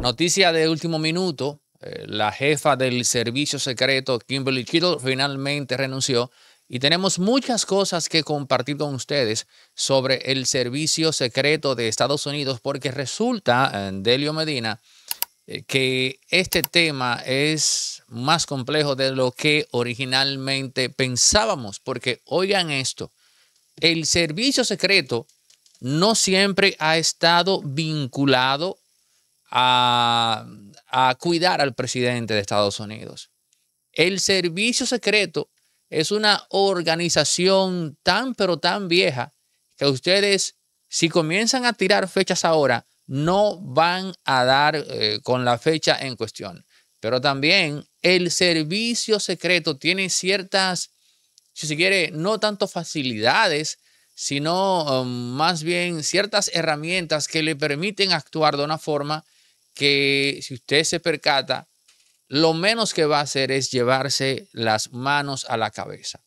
Noticia de último minuto. Eh, la jefa del servicio secreto, Kimberly Kittle, finalmente renunció y tenemos muchas cosas que compartir con ustedes sobre el servicio secreto de Estados Unidos, porque resulta, eh, Delio Medina, eh, que este tema es más complejo de lo que originalmente pensábamos, porque oigan esto, el servicio secreto no siempre ha estado vinculado a, cuidar al presidente de Estados Unidos. El servicio secreto es una organización tan pero tan vieja que ustedes, si comienzan a tirar fechas ahora, no van a dar eh, con la fecha en cuestión. Pero también el servicio secreto tiene ciertas, si se quiere, no tanto facilidades, sino um, más bien ciertas herramientas que le permiten actuar de una forma que si usted se percata, lo menos que va a hacer es llevarse las manos a la cabeza.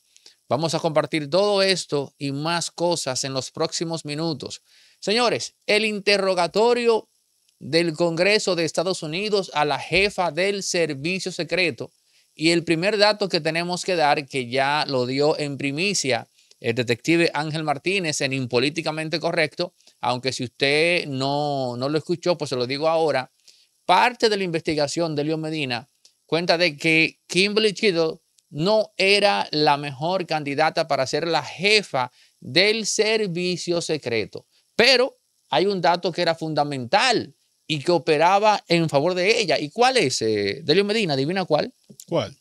Vamos a compartir todo esto y más cosas en los próximos minutos. Señores, el interrogatorio del Congreso de Estados Unidos a la jefa del servicio secreto. Y el primer dato que tenemos que dar, que ya lo dio en primicia el detective Ángel Martínez en Impolíticamente Correcto, aunque si usted no, no lo escuchó, pues se lo digo ahora, parte de la investigación de Leo Medina cuenta de que Kimberly Chido no era la mejor candidata para ser la jefa del servicio secreto. Pero hay un dato que era fundamental y que operaba en favor de ella. ¿Y cuál es? Eh, de Medina, adivina cuál. ¿Cuál?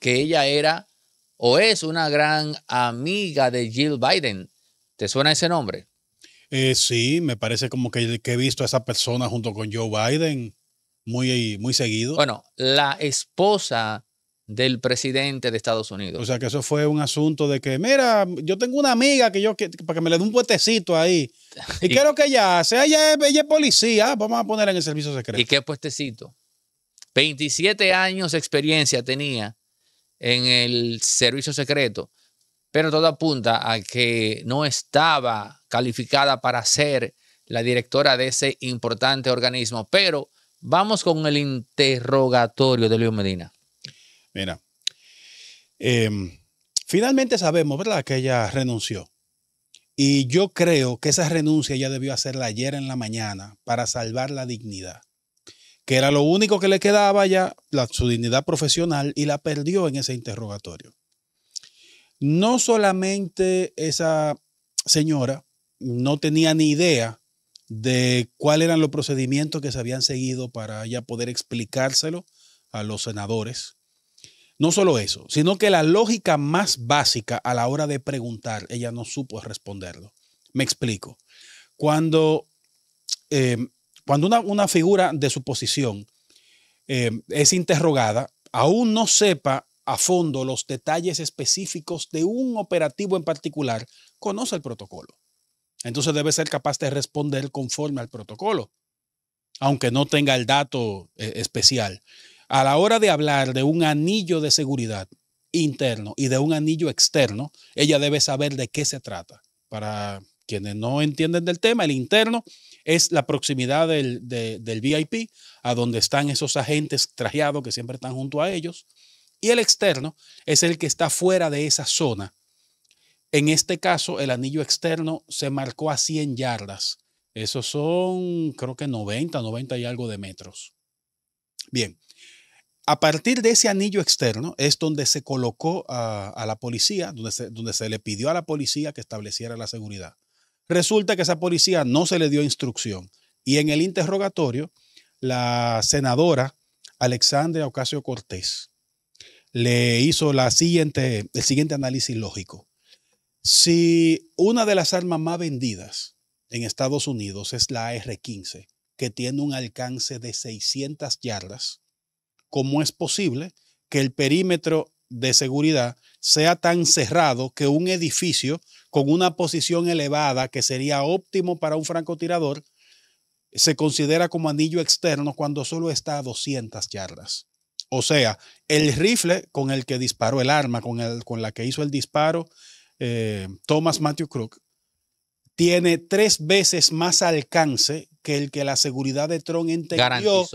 Que ella era o es una gran amiga de Jill Biden. ¿Te suena ese nombre? Eh, sí, me parece como que he visto a esa persona junto con Joe Biden. Eh, muy, seguido. Bueno, la esposa del presidente de Estados Unidos. O sea, que eso fue un asunto de que, mira, yo tengo una amiga que yo, quiero para que me le dé un puestecito ahí. Y, quiero que ella sea, ella, ella policía, ah, vamos a ponerla en el servicio secreto. ¿Y qué puestecito? 27 años de experiencia tenía en el servicio secreto, pero todo apunta a que no estaba calificada para ser la directora de ese importante organismo, pero Vamos con el interrogatorio de Luis Medina. Mira, em, finalmente sabemos, ¿verdad?, que ella renunció. Y yo creo que esa renuncia ella debió hacerla ayer en la mañana para salvar la dignidad, que era lo único que le quedaba ya, la, su dignidad profesional, y la perdió en ese interrogatorio. No solamente esa señora no tenía ni idea de cuáles eran los procedimientos que se habían seguido para ya poder explicárselo a los senadores. No solo eso, sino que la lógica más básica a la hora de preguntar, ella no supo responderlo. Me explico. Cuando, em, cuando una, figura de su posición em, es interrogada, aún no sepa a fondo los detalles específicos de un operativo en particular, conoce el protocolo entonces debe ser capaz de responder conforme al protocolo, aunque no tenga el dato eh, especial. A la hora de hablar de un anillo de seguridad interno y de un anillo externo, ella debe saber de qué se trata. Para quienes no entienden del tema, el interno es la proximidad del, del VIP, a donde están esos agentes trajeados que siempre están junto a ellos, y el externo es el que está fuera de esa zona en este caso, el anillo externo se marcó a 100 yardas. Esos son, creo que 90, 90 y algo de metros. Bien, a partir de ese anillo externo es donde se colocó a, la policía, donde se, le pidió a la policía que estableciera la seguridad. Resulta que esa policía no se le dio instrucción y en el interrogatorio la senadora Alexandra Ocasio Cortés le hizo el siguiente análisis lógico. Si una de las armas más vendidas en Estados Unidos es la AR-15, que tiene un alcance de 600 yardas, ¿cómo es posible que el perímetro de seguridad sea tan cerrado que un edificio con una posición elevada, que sería óptimo para un francotirador, se considera como anillo externo cuando solo está a 200 yardas? O sea, el rifle con el que disparó el arma, con, el, con la que hizo el disparo, eh, Thomas Matthew Crook, tiene tres veces más alcance que el que la seguridad de Trump entendió,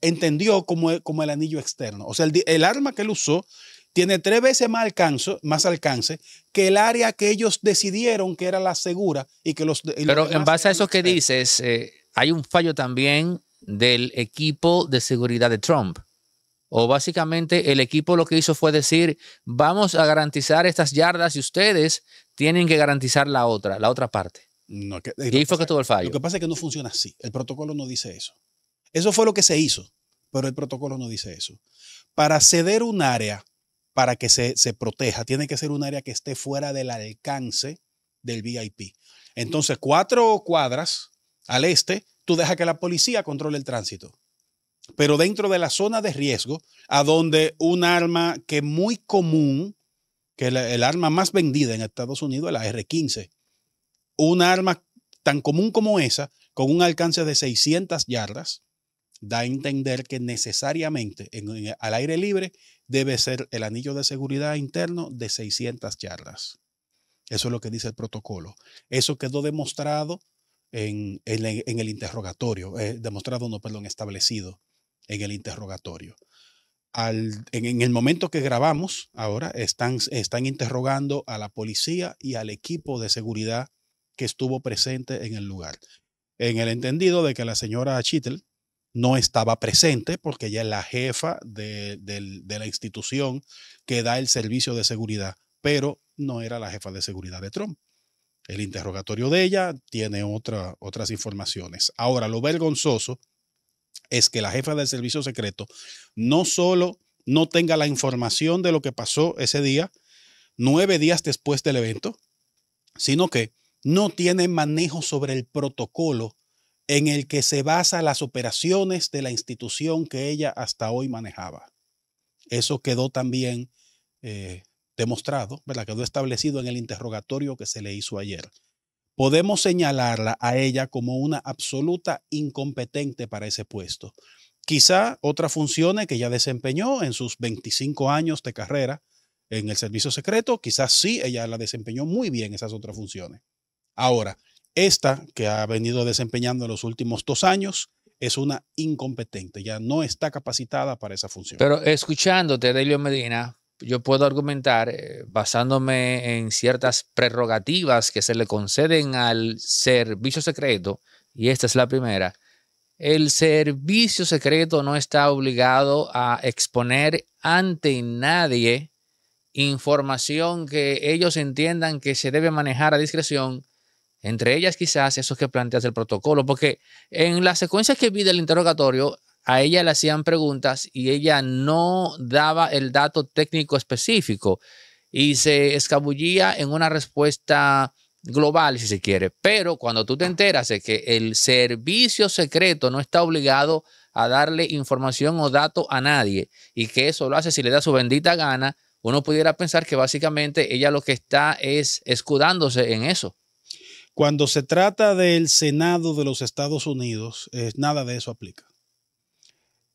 entendió como, e, como, el anillo externo. O sea, el, arma que él usó tiene tres veces más alcance, más alcance que el área que ellos decidieron que era la segura y que los... Pero en base a eso que dices, eh, hay un fallo también del equipo de seguridad de Trump. O básicamente el equipo lo que hizo fue decir, vamos a garantizar estas yardas y ustedes tienen que garantizar la otra, la otra parte. ahí fue que, el fallo. Lo que pasa es que no funciona así. El protocolo no dice eso. Eso fue lo que se hizo, pero el protocolo no dice eso. Para ceder un área, para que se, se proteja, tiene que ser un área que esté fuera del alcance del VIP. Entonces, cuatro cuadras al este, tú dejas que la policía controle el tránsito pero dentro de la zona de riesgo, a donde un arma que muy común, que el, el arma más vendida en Estados Unidos la R-15, un arma tan común como esa, con un alcance de 600 yardas, da a entender que necesariamente al aire libre debe ser el anillo de seguridad interno de 600 yardas. Eso es lo que dice el protocolo. Eso quedó demostrado en, el interrogatorio, eh, demostrado, no, perdón, establecido en el interrogatorio. en, el momento que grabamos, ahora están, están interrogando a la policía y al equipo de seguridad que estuvo presente en el lugar. En el entendido de que la señora Achitel no estaba presente porque ella es la jefa de, la institución que da el servicio de seguridad, pero no era la jefa de seguridad de Trump. El interrogatorio de ella tiene otras informaciones. Ahora, lo vergonzoso es que la jefa del servicio secreto no solo no tenga la información de lo que pasó ese día, nueve días después del evento, sino que no tiene manejo sobre el protocolo en el que se basa las operaciones de la institución que ella hasta hoy manejaba. Eso quedó también eh, demostrado, ¿verdad? quedó establecido en el interrogatorio que se le hizo ayer podemos señalarla a ella como una absoluta incompetente para ese puesto. Quizá otras funciones que ella desempeñó en sus 25 años de carrera en el servicio secreto, quizás sí, ella la desempeñó muy bien esas otras funciones. Ahora, esta que ha venido desempeñando en los últimos dos años es una incompetente, ya no está capacitada para esa función. Pero escuchándote, Delio Medina, yo puedo argumentar, eh, basándome en ciertas prerrogativas que se le conceden al servicio secreto, y esta es la primera, el servicio secreto no está obligado a exponer ante nadie información que ellos entiendan que se debe manejar a discreción, entre ellas quizás esos que planteas el protocolo, porque en la secuencia que vi del interrogatorio, a ella le hacían preguntas y ella no daba el dato técnico específico y se escabullía en una respuesta global, si se quiere. Pero cuando tú te enteras de que el servicio secreto no está obligado a darle información o dato a nadie y que eso lo hace si le da su bendita gana, uno pudiera pensar que básicamente ella lo que está es escudándose en eso. Cuando se trata del Senado de los Estados Unidos, nada de eso aplica.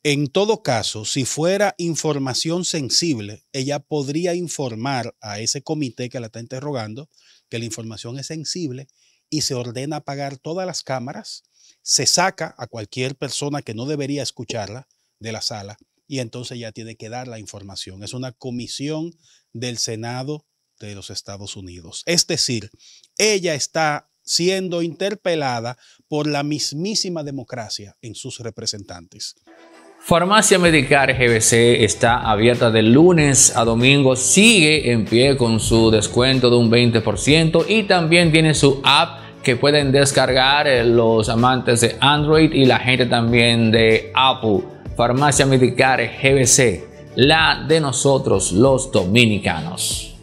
En todo caso, si fuera información sensible, ella podría informar a ese comité que la está interrogando que la información es sensible y se ordena apagar todas las cámaras, se saca a cualquier persona que no debería escucharla de la sala y entonces ya tiene que dar la información. Es una comisión del Senado de los Estados Unidos. Es decir, ella está siendo interpelada por la mismísima democracia en sus representantes. Farmacia Medicar GBC está abierta de lunes a domingo, sigue en pie con su descuento de un 20% y también tiene su app que pueden descargar eh, los amantes de Android y la gente también de Apple. Farmacia Medicar GBC, la de nosotros los dominicanos.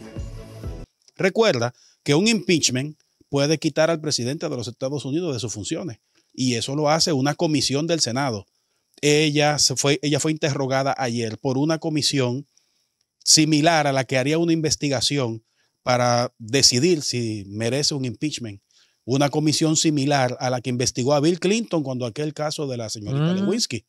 Recuerda que un impeachment puede quitar al presidente de los Estados Unidos de sus funciones y eso lo hace una comisión del Senado ella, fue, ella fue interrogada ayer por una comisión similar a la que haría una investigación para decidir si merece un impeachment. Una comisión similar a la que investigó a Bill Clinton cuando aquel caso de la señorita mm. Lewinsky.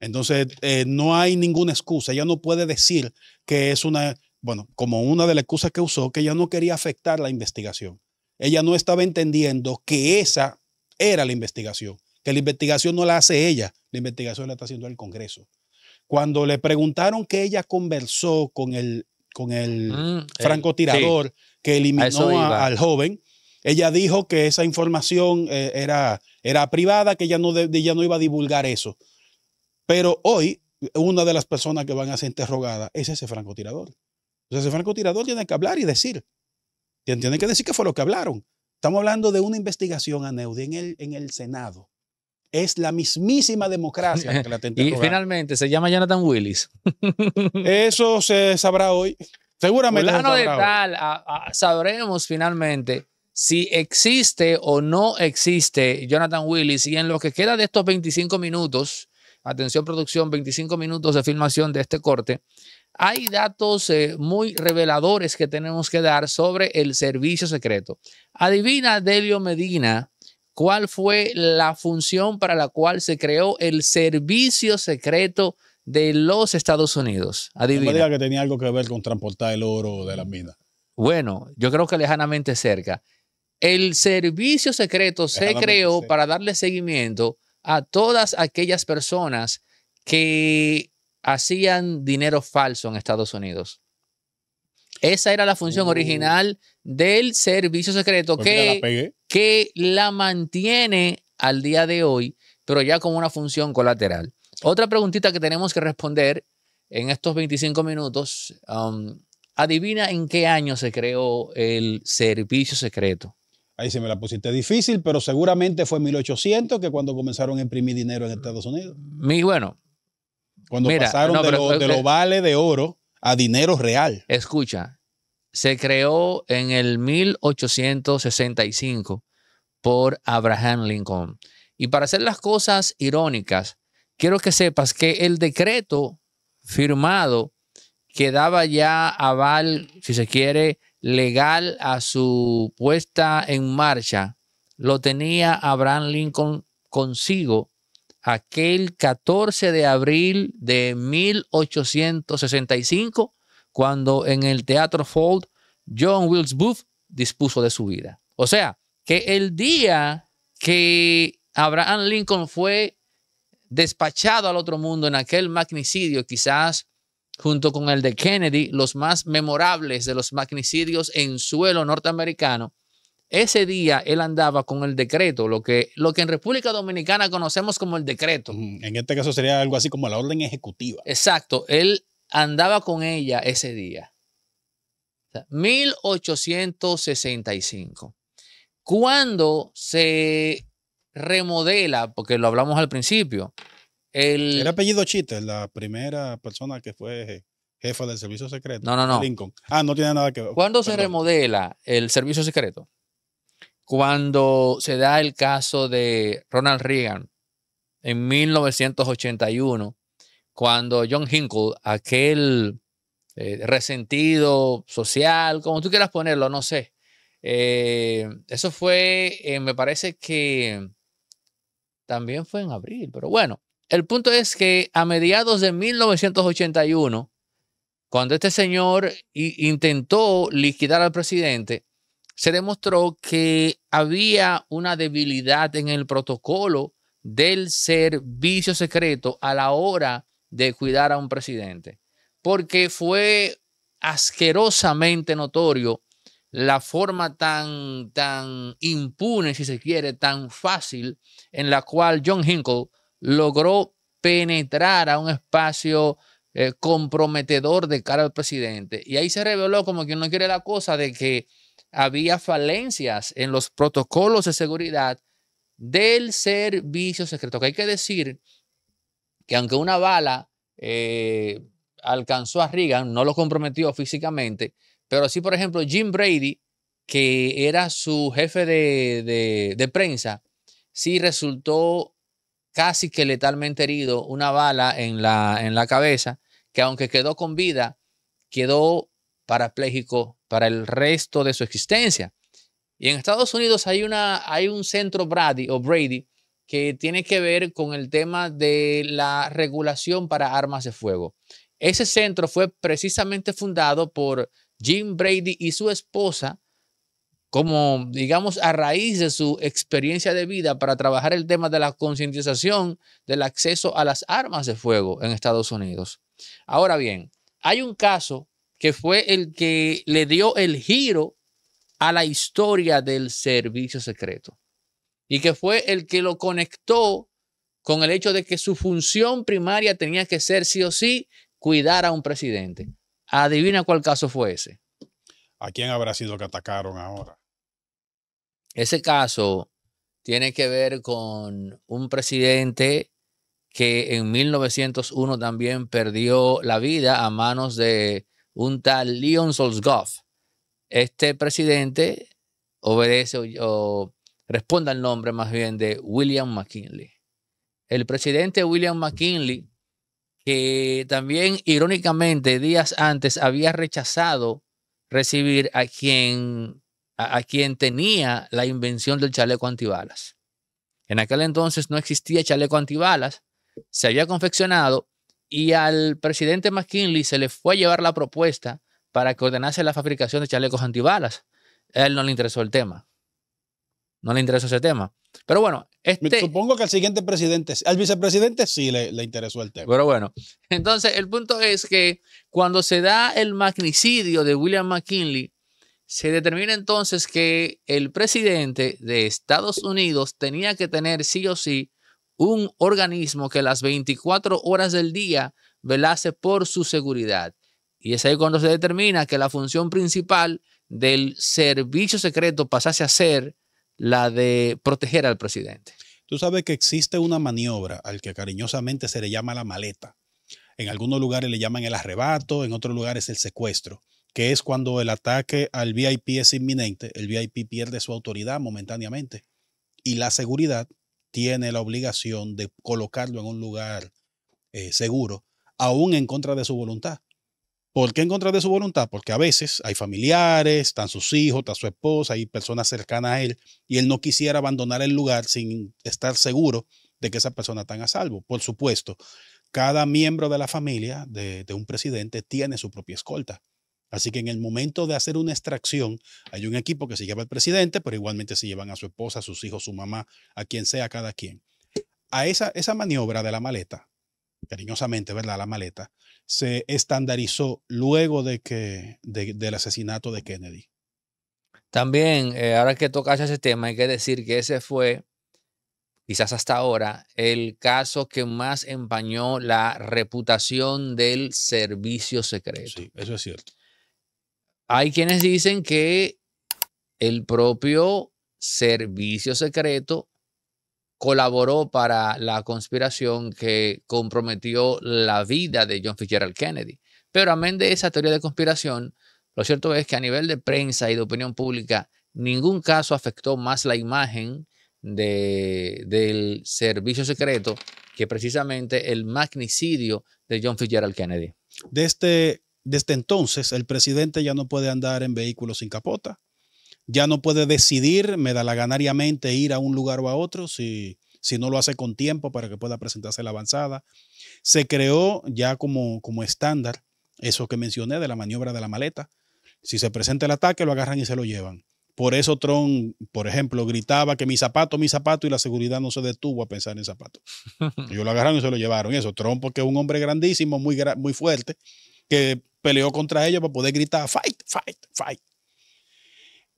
Entonces, eh, no hay ninguna excusa. Ella no puede decir que es una, bueno, como una de las excusas que usó, que ella no quería afectar la investigación. Ella no estaba entendiendo que esa era la investigación, que la investigación no la hace ella, la investigación la está haciendo el Congreso. Cuando le preguntaron que ella conversó con el, con el mm, eh, francotirador que eliminó al joven, ella dijo que esa información eh, era, era privada, que ella no, no iba a divulgar eso. Pero hoy, una de las personas que van a ser interrogadas es ese francotirador. Entonces, ese francotirador tiene que hablar y decir. Tiene que decir que fue lo que hablaron. Estamos hablando de una investigación a en el, en el Senado es la mismísima democracia que la Y finalmente se llama Jonathan Willis. Eso se sabrá hoy. Seguramente. sabremos finalmente si existe o no existe Jonathan Willis y en lo que queda de estos 25 minutos, atención producción, 25 minutos de filmación de este corte, hay datos eh, muy reveladores que tenemos que dar sobre el servicio secreto. Adivina, Delio Medina, cuál fue la función para la cual se creó el servicio secreto de los Estados Unidos. Adivina. No diga que tenía algo que ver con transportar el oro de las minas. Bueno, yo creo que lejanamente cerca. El servicio secreto se creó para darle seguimiento a todas aquellas personas que hacían dinero falso en Estados Unidos. Esa era la función oh. original del servicio secreto pues la pegué que la mantiene al día de hoy, pero ya como una función colateral. Otra preguntita que tenemos que responder en estos 25 minutos, um, adivina en qué año se creó el servicio secreto. Ahí se me la pusiste difícil, pero seguramente fue 1800 que cuando comenzaron a imprimir dinero en Estados Unidos. Mi, bueno. Cuando pasaron de, lo eh, vale de oro a dinero real. Escucha, se creó en el 1865 por Abraham Lincoln. Y para hacer las cosas irónicas, quiero que sepas que el decreto firmado que daba ya aval, si se quiere, legal a su puesta en marcha, lo tenía Abraham Lincoln consigo aquel 14 de abril de 1865 cuando en el Teatro Fold John Wilkes Booth dispuso de su vida. O sea, que el día que Abraham Lincoln fue despachado al otro mundo en aquel magnicidio, quizás junto con el de Kennedy, los más memorables de los magnicidios en suelo norteamericano, ese día él andaba con el decreto, lo que, lo que en República Dominicana conocemos como el decreto. En este caso sería algo así como la orden ejecutiva. Exacto, él andaba con ella ese día. 1865. Cuando se remodela, porque lo hablamos al principio, el... apellido Chita, la primera persona que fue jefa del servicio secreto. No, no, no. Lincoln. Ah, no tiene nada que ver. ¿Cuándo se remodela el servicio secreto? Cuando se da el caso de Ronald Reagan en 1981 cuando John Hinkle, aquel eh, resentido social, como tú quieras ponerlo, no sé. Eh, eso fue, eh, me parece que también fue en abril, pero bueno, el punto es que a mediados de 1981, cuando este señor intentó liquidar al presidente, se demostró que había una debilidad en el protocolo del servicio secreto a la hora de cuidar a un presidente, porque fue asquerosamente notorio la forma tan, tan impune, si se quiere, tan fácil en la cual John Hinkle logró penetrar a un espacio eh, comprometedor de cara al presidente. Y ahí se reveló como que no quiere la cosa de que había falencias en los protocolos de seguridad del servicio secreto, que hay que decir que aunque una bala eh, alcanzó a Reagan, no lo comprometió físicamente, pero sí, por ejemplo, Jim Brady, que era su jefe de, prensa, sí resultó casi que letalmente herido, una bala en la, en la cabeza, que aunque quedó con vida, quedó parapléjico para el resto de su existencia. Y en Estados Unidos hay, una, hay un centro Brady o Brady que tiene que ver con el tema de la regulación para armas de fuego. Ese centro fue precisamente fundado por Jim Brady y su esposa como, digamos, a raíz de su experiencia de vida para trabajar el tema de la concientización del acceso a las armas de fuego en Estados Unidos. Ahora bien, hay un caso que fue el que le dio el giro a la historia del servicio secreto y que fue el que lo conectó con el hecho de que su función primaria tenía que ser sí o sí cuidar a un presidente. Adivina cuál caso fue ese. ¿A quién habrá sido que atacaron ahora? Ese caso tiene que ver con un presidente que en 1901 también perdió la vida a manos de un tal Leon Solzgoff. Este presidente obedece o, o responda el nombre más bien de William McKinley. El presidente William McKinley, que también irónicamente días antes había rechazado recibir a quien, a, a quien tenía la invención del chaleco antibalas. En aquel entonces no existía chaleco antibalas, se había confeccionado y al presidente McKinley se le fue a llevar la propuesta para que ordenase la fabricación de chalecos antibalas. A él no le interesó el tema no le interesó ese tema. Pero bueno, este... Supongo que al siguiente presidente, al vicepresidente sí le, le, interesó el tema. Pero bueno, entonces el punto es que cuando se da el magnicidio de William McKinley, se determina entonces que el presidente de Estados Unidos tenía que tener sí o sí un organismo que las 24 horas del día velase por su seguridad. Y es ahí cuando se determina que la función principal del servicio secreto pasase a ser la de proteger al presidente. Tú sabes que existe una maniobra al que cariñosamente se le llama la maleta. En algunos lugares le llaman el arrebato, en otros lugares el secuestro, que es cuando el ataque al VIP es inminente, el VIP pierde su autoridad momentáneamente y la seguridad tiene la obligación de colocarlo en un lugar eh, seguro, aún en contra de su voluntad. ¿Por qué en contra de su voluntad? Porque a veces hay familiares, están sus hijos, está su esposa, hay personas cercanas a él y él no quisiera abandonar el lugar sin estar seguro de que esa persona está a salvo. Por supuesto, cada miembro de la familia de, un presidente tiene su propia escolta. Así que en el momento de hacer una extracción, hay un equipo que se lleva al presidente, pero igualmente se llevan a su esposa, a sus hijos, a su mamá, a quien sea cada quien. A esa, esa maniobra de la maleta cariñosamente, ¿verdad? La maleta, se estandarizó luego de que, del asesinato de Kennedy. También, eh, ahora que tocas ese tema, hay que decir que ese fue, quizás hasta ahora, el caso que más empañó la reputación del servicio secreto. Sí, eso es cierto. Hay quienes dicen que el propio servicio secreto colaboró para la conspiración que comprometió la vida de John Fitzgerald Kennedy. Pero amén de esa teoría de conspiración, lo cierto es que a nivel de prensa y de opinión pública, ningún caso afectó más la imagen del servicio secreto que precisamente el magnicidio de John Fitzgerald Kennedy. Desde, este, desde este entonces, el presidente ya no puede andar en vehículos sin capota ya no puede decidir me da medalaganariamente ir a un lugar o a otro si, si no lo hace con tiempo para que pueda presentarse la avanzada. Se creó ya como, como estándar eso que mencioné de la maniobra de la maleta. Si se presenta el ataque, lo agarran y se lo llevan. Por eso Tron, por ejemplo, gritaba que mi zapato, mi zapato, y la seguridad no se detuvo a pensar en zapato. Ellos lo agarraron y se lo llevaron. eso, Tron, porque es un hombre grandísimo, muy, muy fuerte, que peleó contra ellos para poder gritar, fight, fight, fight.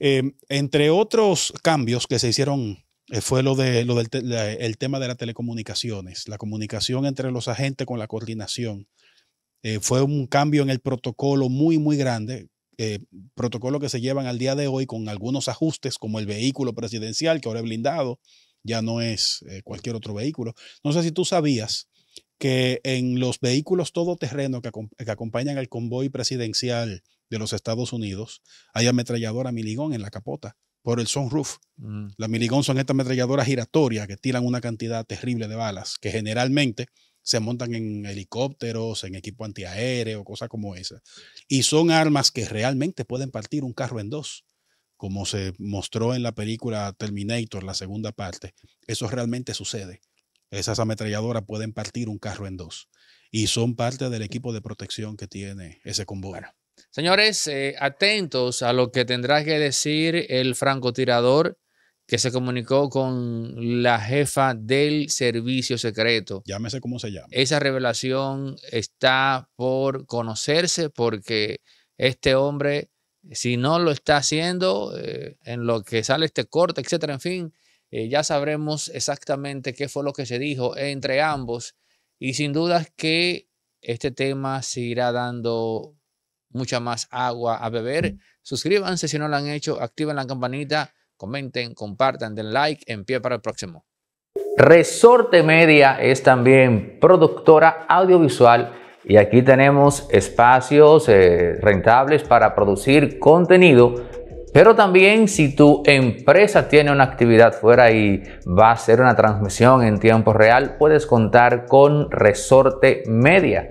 Em, entre otros cambios que se hicieron eh, fue lo, de, el tema de las telecomunicaciones, la comunicación entre los agentes con la coordinación. Eh, fue un cambio en el protocolo muy, muy grande, eh, protocolo que se llevan al día de hoy con algunos ajustes como el vehículo presidencial que ahora es blindado, ya no es cualquier otro vehículo. No sé si tú sabías que en los vehículos todoterreno que, que acompañan al convoy presidencial de los Estados Unidos, hay ametralladora Miligón en la capota por el sunroof. Mm. Las Miligón son estas ametralladoras giratorias que tiran una cantidad terrible de balas que generalmente se montan en helicópteros, en equipo antiaéreo, cosas como esas. Y son armas que realmente pueden partir un carro en dos, como se mostró en la película Terminator, la segunda parte. Eso realmente sucede. Esas ametralladoras pueden partir un carro en dos y son parte del equipo de protección que tiene ese convoy. Señores, eh, atentos a lo que tendrá que decir el francotirador que se comunicó con la jefa del servicio secreto. Llámese cómo se llama. Esa revelación está por conocerse porque este hombre, si no lo está haciendo, eh, en lo que sale este corte, etcétera, en fin, eh, ya sabremos exactamente qué fue lo que se dijo entre ambos. Y sin dudas que este tema se irá dando mucha más agua a beber. Mm. Suscríbanse si no lo han hecho, activen la campanita, comenten, compartan, den like, en pie para el próximo. Resorte Media es también productora audiovisual y aquí tenemos espacios eh, rentables para producir contenido. Pero también si tu empresa tiene una actividad fuera y va a hacer una transmisión en tiempo real, puedes contar con Resorte Media.